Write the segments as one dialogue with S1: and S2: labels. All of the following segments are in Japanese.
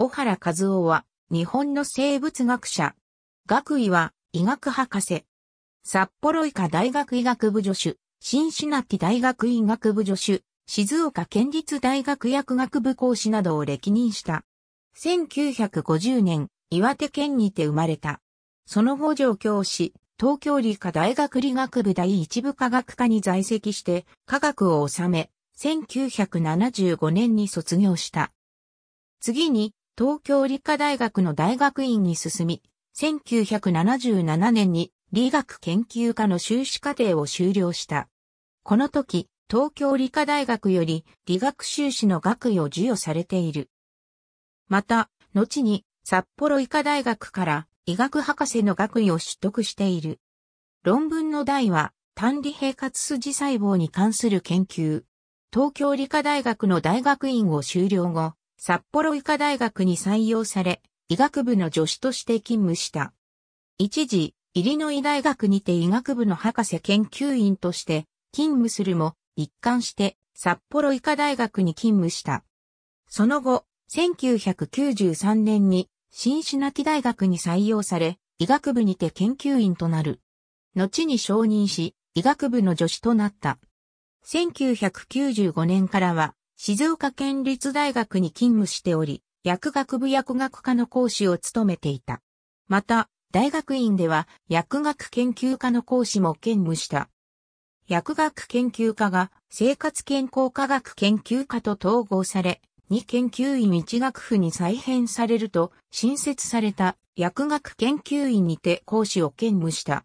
S1: 小原和夫は、日本の生物学者。学位は、医学博士。札幌医科大学医学部助手、新品な大学医学部助手、静岡県立大学薬学部講師などを歴任した。1950年、岩手県にて生まれた。その後上教師、東京理科大学理学部第一部科学科に在籍して、科学を収め、1975年に卒業した。次に、東京理科大学の大学院に進み、1977年に理学研究科の修士課程を修了した。この時、東京理科大学より理学修士の学位を授与されている。また、後に札幌医科大学から医学博士の学位を取得している。論文の題は、単理平滑筋細胞に関する研究。東京理科大学の大学院を修了後、札幌医科大学に採用され、医学部の助手として勤務した。一時、イリノイ大学にて医学部の博士研究員として勤務するも、一貫して札幌医科大学に勤務した。その後、1993年に新品木大学に採用され、医学部にて研究員となる。後に承認し、医学部の助手となった。1995年からは、静岡県立大学に勤務しており、薬学部薬学科の講師を務めていた。また、大学院では薬学研究科の講師も兼務した。薬学研究科が生活健康科学研究科と統合され、2研究院1学府に再編されると、新設された薬学研究院にて講師を兼務した。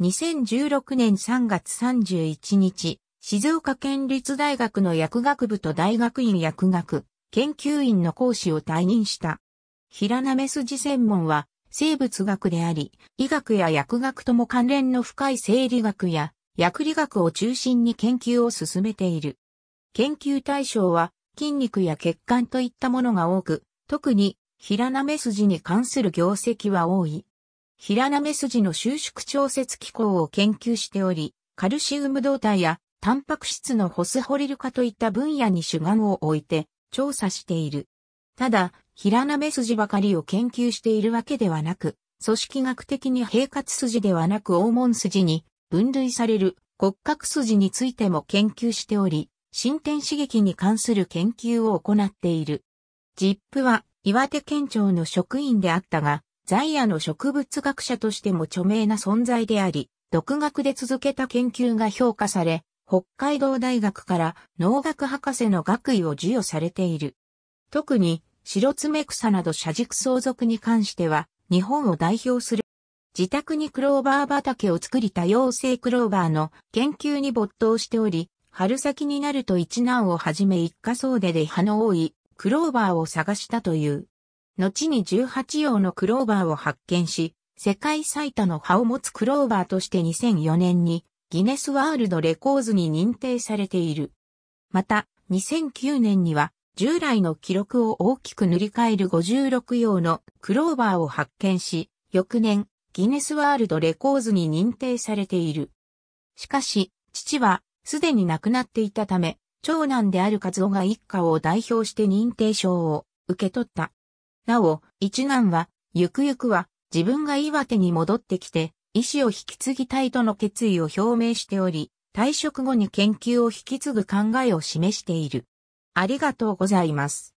S1: 2016年3月31日、静岡県立大学の薬学部と大学院薬学研究院の講師を退任した。平なめ筋専門は生物学であり、医学や薬学とも関連の深い生理学や薬理学を中心に研究を進めている。研究対象は筋肉や血管といったものが多く、特に平なめ筋に関する業績は多い。平なめ筋の収縮調節機構を研究しており、カルシウム動体やタンパク質のホスホリル化といった分野に主眼を置いて調査している。ただ、平鍋筋ばかりを研究しているわけではなく、組織学的に平滑筋ではなく黄門筋に分類される骨格筋についても研究しており、進展刺激に関する研究を行っている。ジップは岩手県庁の職員であったが、在野の植物学者としても著名な存在であり、独学で続けた研究が評価され、北海道大学から農学博士の学位を授与されている。特に、白爪草など社軸相続に関しては、日本を代表する。自宅にクローバー畑を作り多様性クローバーの研究に没頭しており、春先になると一難をはじめ一家総出で葉の多いクローバーを探したという。後に18用のクローバーを発見し、世界最多の葉を持つクローバーとして2004年にギネスワールドレコーズに認定されている。また、2009年には、従来の記録を大きく塗り替える56用のクローバーを発見し、翌年、ギネスワールドレコーズに認定されている。しかし、父は、すでに亡くなっていたため、長男であるカズオが一家を代表して認定証を受け取った。なお、一男は、ゆくゆくは自分が岩手に戻ってきて、意師を引き継ぎたいとの決意を表明しており、退職後に研究を引き継ぐ考えを示している。ありがとうございます。